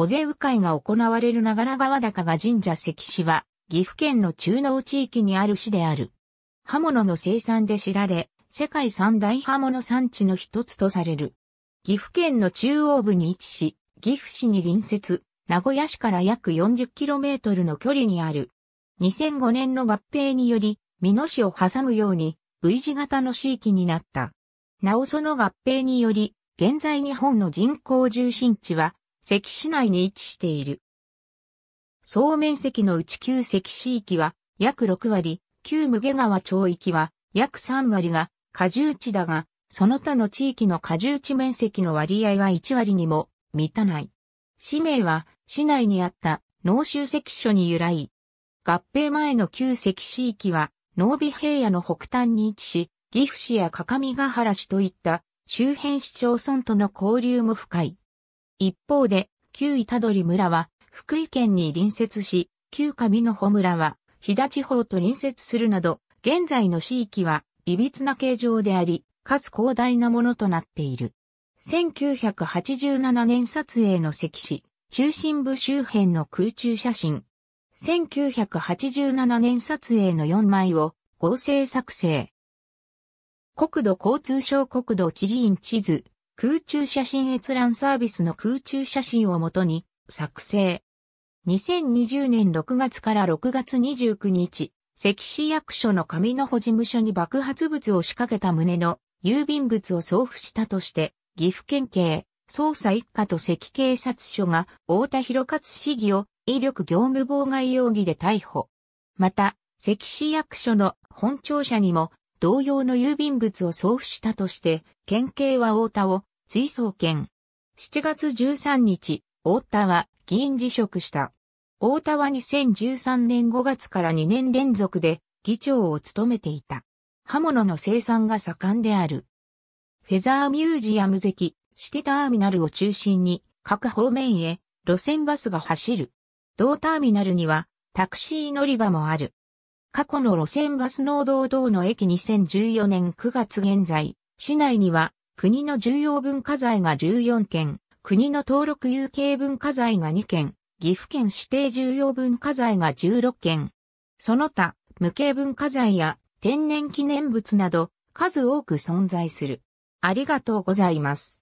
お税迂回が行われる長良川高が神社関市は、岐阜県の中農地域にある市である。刃物の生産で知られ、世界三大刃物産地の一つとされる。岐阜県の中央部に位置し、岐阜市に隣接、名古屋市から約 40km の距離にある。2005年の合併により、美濃市を挟むように V 字型の地域になった。なおその合併により、現在日本の人口重心地は関市内に位置している。総面積のうち旧関市域は約6割、旧無下川町域は約3割が過重地だが、その他の地域の過重地面積の割合は1割にも満たない。市名は市内にあった農州関所に由来。合併前の旧関市域は農美平野の北端に位置し、岐阜市や各務原市といった周辺市町村との交流も深い。一方で、旧板取村は、福井県に隣接し、旧上野穂村は、飛騨地方と隣接するなど、現在の市域は、つな形状であり、かつ広大なものとなっている。1987年撮影の石市、中心部周辺の空中写真。1987年撮影の4枚を合成作成。国土交通省国土地理院地図、空中写真閲覧サービスの空中写真をもとに作成。2020年6月から6月29日、関市役所の上野保事務所に爆発物を仕掛けた旨の郵便物を送付したとして、岐阜県警、捜査一課と関警察署が太田博勝市議を威力業務妨害容疑で逮捕。また、関市役所の本庁舎にも同様の郵便物を送付したとして、県警は太田を追送検。7月13日、大田は議員辞職した。大田は2013年5月から2年連続で議長を務めていた。刃物の生産が盛んである。フェザーミュージアム席、シテターミナルを中心に各方面へ路線バスが走る。同ターミナルにはタクシー乗り場もある。過去の路線バス農道道の駅2014年9月現在、市内には国の重要文化財が14件、国の登録有形文化財が2件、岐阜県指定重要文化財が16件。その他、無形文化財や天然記念物など数多く存在する。ありがとうございます。